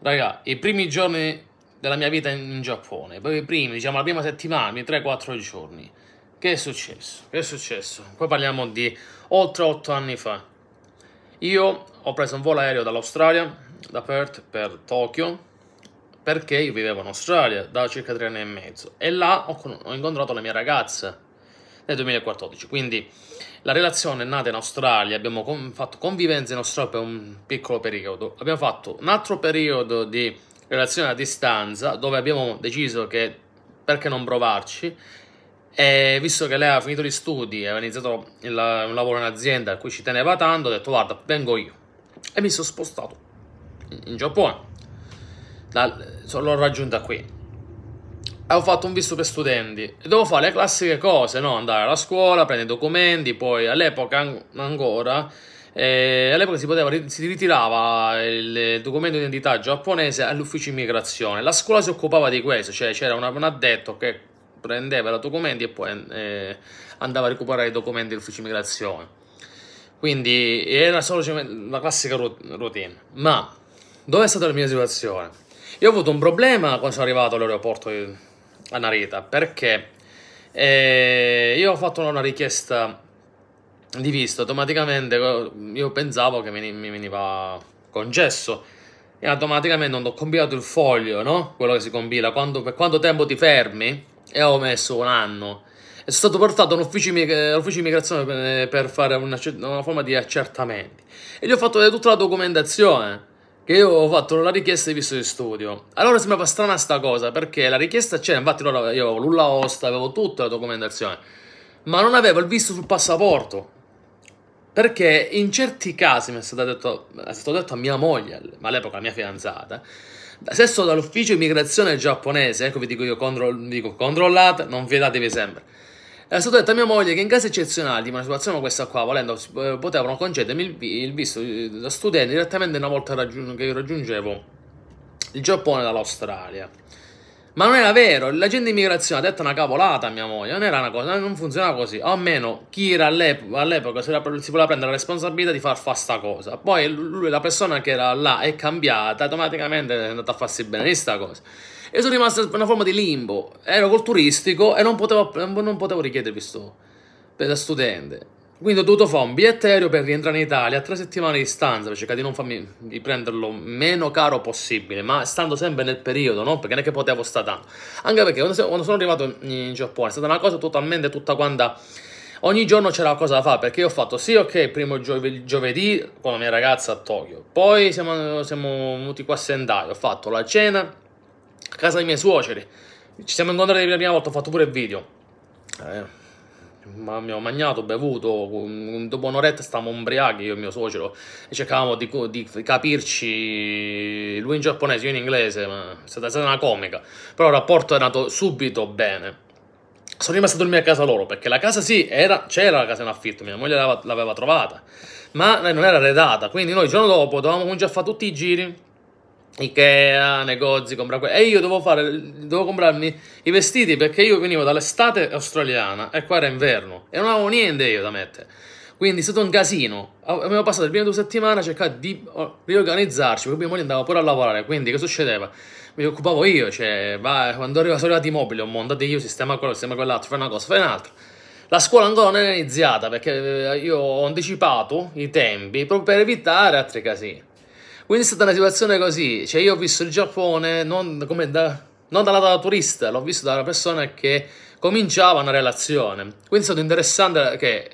Raga, i primi giorni della mia vita in, Giappone, proprio i primi, diciamo la prima settimana, i 3-4 giorni. Che è successo? Che è successo? Qua parliamo di oltre 8 anni fa. Io ho preso un volo aereo dall'Australia, da Perth, per Tokyo, perché io vivevo in Australia da circa 3 anni e mezzo e là ho, ho incontrato la mia ragazza nel 2014. Quindi la relazione è nata in Australia, abbiamo con, fatto convivenza in Australia per un piccolo periodo, abbiamo fatto un altro periodo di relazione a distanza dove abbiamo deciso che perché non provarci e visto che lei ha finito gli studi, e aveva iniziato il, un lavoro in azienda a cui ci teneva tanto, ho detto guarda, vengo io. E mi sono spostato in Giappone. l'ho raggiunta qui ho fatto un visto per studenti e devo fare le classiche cose, no? andare alla scuola, prendere i documenti, poi all'epoca ancora, eh, all'epoca si, poteva, si ritirava il documento di identità giapponese all'ufficio immigrazione, la scuola si occupava di questo, cioè c'era un, un addetto che prendeva i documenti e poi eh, andava a recuperare i documenti dell'ufficio immigrazione. Quindi era solo cioè, la classica routine. Ma dove è stata la mia situazione? Io ho avuto un problema quando sono arrivato all'aeroporto a Narita perché eh, io ho fatto una richiesta di visto, automaticamente io pensavo che mi, veniva concesso e automaticamente non ho compilato il foglio, no? Quello che si compila, quando, per quanto tempo ti fermi e ho messo un anno. E sono stato portato all'ufficio di immigrazione per, per fare una, una forma di accertamenti e gli ho fatto vedere tutta la documentazione che io ho fatto la richiesta di visto di studio. Allora sembrava strana sta cosa, perché la richiesta c'era, infatti io avevo l'ulla osta, avevo tutta la documentazione, ma non avevo il visto sul passaporto. Perché in certi casi, mi è stato detto, è stato detto a mia moglie, ma all'epoca mia fidanzata, se sono dall'ufficio immigrazione giapponese, ecco vi dico io, contro, dico, controllate, non fidatevi sempre è eh, stato detto a mia moglie che in casi eccezionali, ma una situazione come questa qua, volendo, eh, potevano concedermi il, il visto eh, da studente direttamente una volta che io raggiungevo il Giappone dall'Australia. Ma non era vero, la gente di immigrazione ha detto una cavolata a mia moglie, non era una cosa, non funzionava così. O almeno chi era all'epoca, all'epoca si, voleva prendere la responsabilità di far fa sta cosa. Poi lui, la persona che era là è cambiata, automaticamente è andata a farsi bene di sta cosa. E sono rimasto in una forma di limbo, ero col turistico e non potevo, non potevo richiedervi sto, da studente. Quindi ho dovuto fare un biglietto aereo per rientrare in Italia a tre settimane di stanza per cercare di non farmi di prenderlo meno caro possibile, ma stando sempre nel periodo, no? Perché non è che potevo stare tanto. Anche perché quando sono arrivato in Giappone è stata una cosa totalmente tutta quanta. Ogni giorno c'era cosa da fare perché io ho fatto sì, ok, primo giove, giovedì con la mia ragazza a Tokyo, poi siamo, siamo venuti qua a Sendai, ho fatto la cena a casa dei miei suoceri, ci siamo incontrati per la prima volta, ho fatto pure il video. Eh ma abbiamo mangiato, bevuto, dopo un'oretta stavamo ubriachi io e mio suocero e cercavamo di, di, capirci, lui in giapponese, io in inglese, ma è stata, è stata una comica, però il rapporto è nato subito bene. Sono rimasto a dormire a casa loro perché la casa sì, c'era la casa in affitto, mia moglie l'aveva trovata, ma non era redata, quindi noi il giorno dopo dovevamo cominciare a fare tutti i giri Ikea, negozi, comprare quello. E io dovevo, fare, dovevo comprarmi i vestiti perché io venivo dall'estate australiana e qua era inverno e non avevo niente io da mettere. Quindi è stato un casino. Abbiamo passato le prime due settimane a cercare di riorganizzarci perché mia moglie andava pure a lavorare. Quindi che succedeva? Mi occupavo io, cioè, va, quando arriva, sono arrivati i mobili, ho montato io, sistema quello, sistema quell'altro, fai una cosa, fai un'altra. La scuola ancora non è iniziata perché eh, io ho anticipato i tempi proprio per evitare altri casini. Quindi è stata una situazione così, cioè io ho visto il Giappone non, da, non dalla da turista, l'ho visto da una persona che cominciava una relazione. Quindi è stato interessante che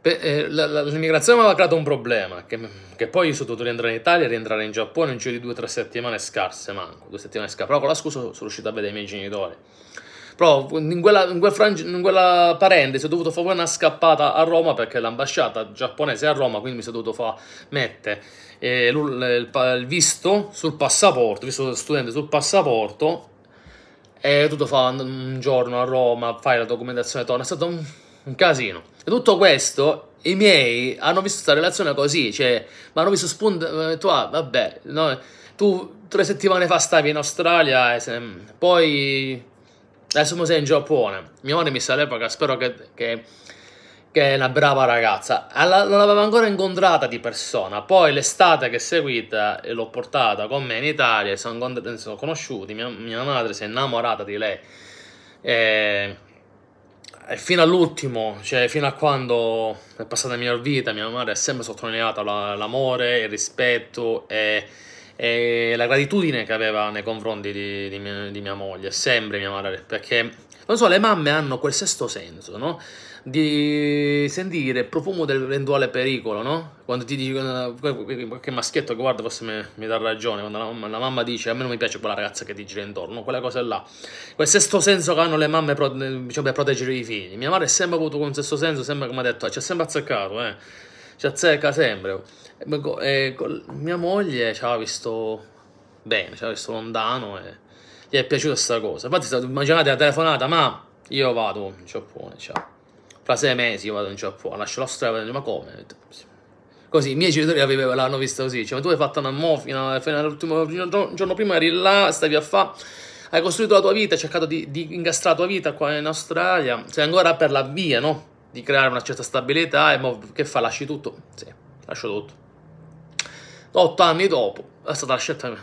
eh, l'immigrazione mi aveva creato un problema, che, che poi io sono dovuto rientrare in Italia e rientrare in Giappone in giro di due o tre settimane scarse, manco, due settimane scarse, però con la scusa sono riuscito a vedere i miei genitori. Però in quella, in, quel frange, in quella parentesi ho dovuto fare una scappata a Roma perché l'ambasciata giapponese è a Roma, quindi mi sono dovuto fare mettere eh, il, il, visto sul passaporto, visto studente sul passaporto. E ho dovuto fare un giorno a Roma, fai la documentazione, torna. È stato un, un casino. E tutto questo i miei hanno visto questa relazione così, cioè, ma hanno visto spunto, tu, ah, vabbè, no, tu tre settimane fa stavi in Australia, e se, poi Adesso mi sei in Giappone. Mia madre mi sa all'epoca, spero che, che, che, è una brava ragazza. Ah, non l'avevo ancora incontrata di persona. Poi l'estate che è seguita l'ho portata con me in Italia. Sono, eh, sono conosciuti. Mia, mia, madre si è innamorata di lei. E, e fino all'ultimo, cioè fino a quando è passata la mia vita, mia madre ha sempre sottolineato l'amore, il rispetto e e la gratitudine che aveva nei confronti di, di, mia, di mia, moglie, sempre mia madre, perché non so, le mamme hanno quel sesto senso, no? Di sentire il profumo dell'eventuale pericolo, no? Quando ti dicono qualche maschietto che guarda, forse mi, mi dà ragione, quando la mamma, la mamma, dice a me non mi piace quella ragazza che ti gira intorno, quella cosa là, quel sesto senso che hanno le mamme pro, diciamo, per proteggere i figli. Mia madre ha sempre avuto quel sesto senso, sempre come ha detto, ah, ci ha sempre azzeccato, eh ci azzecca sempre. E eh, eh, mia moglie ci aveva visto bene, ci aveva visto lontano e gli è piaciuta questa cosa. Infatti, immaginate la telefonata, ma io vado in Giappone, ciao. Fra sei mesi io vado in Giappone, lascio la l'Australia, ma come? Così, i miei genitori l'hanno vista così, cioè, ma tu hai fatto una mo fino, fino all'ultimo giorno prima, eri là, stavi a fa' hai costruito la tua vita, hai cercato di, di incastrare la tua vita qua in Australia, sei ancora per la via, no? di creare una certa stabilità e mo che fa? Lasci tutto? Sì, lascio tutto. Otto anni dopo è stata la scelta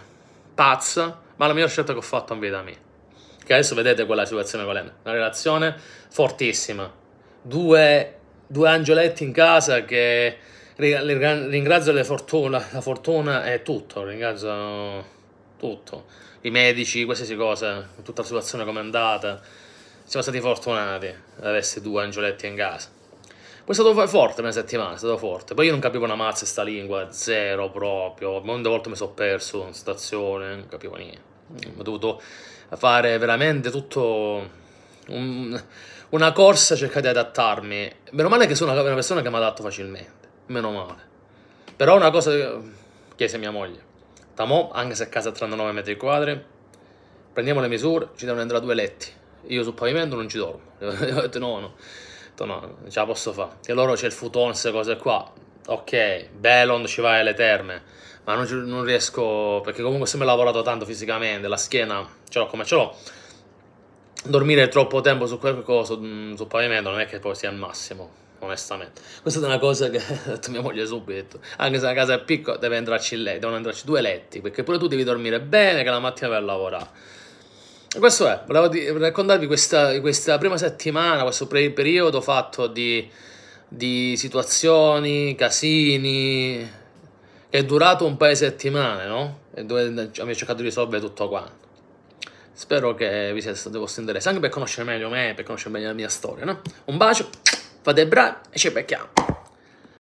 pazza, ma la miglior scelta che ho fatto in vita mia. Che adesso vedete quella situazione qual è. Una relazione fortissima. Due, due angioletti in casa che ringrazio la fortuna, la fortuna è tutto, ringrazio tutto. I medici, qualsiasi cosa, tutta la situazione com'è andata siamo stati fortunati ad avere due angioletti in casa. Poi è stato forte una settimana, è stato forte. Poi io non capivo una mazza sta lingua, zero proprio. Molte volte mi sono perso in stazione, non capivo niente. Mm, ho dovuto fare veramente tutto... Un, una corsa cercare di adattarmi. Meno male che sono una, persona che mi adatto facilmente. Meno male. Però una cosa eh, chiese mia moglie. Tamo, anche se a casa è 39 metri quadri, prendiamo le misure, ci devono entrare due letti. Io sul pavimento non ci dormo. ho detto no, no. Detto, no, non ce la posso fare. E loro c'è il futon, queste cose qua. Ok, bello, ci vai alle terme. Ma non, non riesco, perché comunque se mi ho lavorato tanto fisicamente, la schiena ce l'ho come ce l'ho. Dormire troppo tempo su qualcosa, mm, sul pavimento, non è che poi sia il massimo onestamente. Questa è una cosa che ha detto mia moglie subito. Anche se la casa è piccola, deve entrarci lei, devono entrarci due letti, perché pure tu devi dormire bene che la mattina vai a lavorare questo è, volevo raccontarvi questa, questa prima settimana, questo pre- periodo fatto di, di, situazioni, casini, che è durato un paio di settimane, no? E dove cioè, abbiamo cercato di risolvere tutto quanto. Spero che vi sia stato di vostro interesse, anche per conoscere meglio me, per conoscere meglio la mia storia, no? Un bacio, fate bravi e ci becchiamo.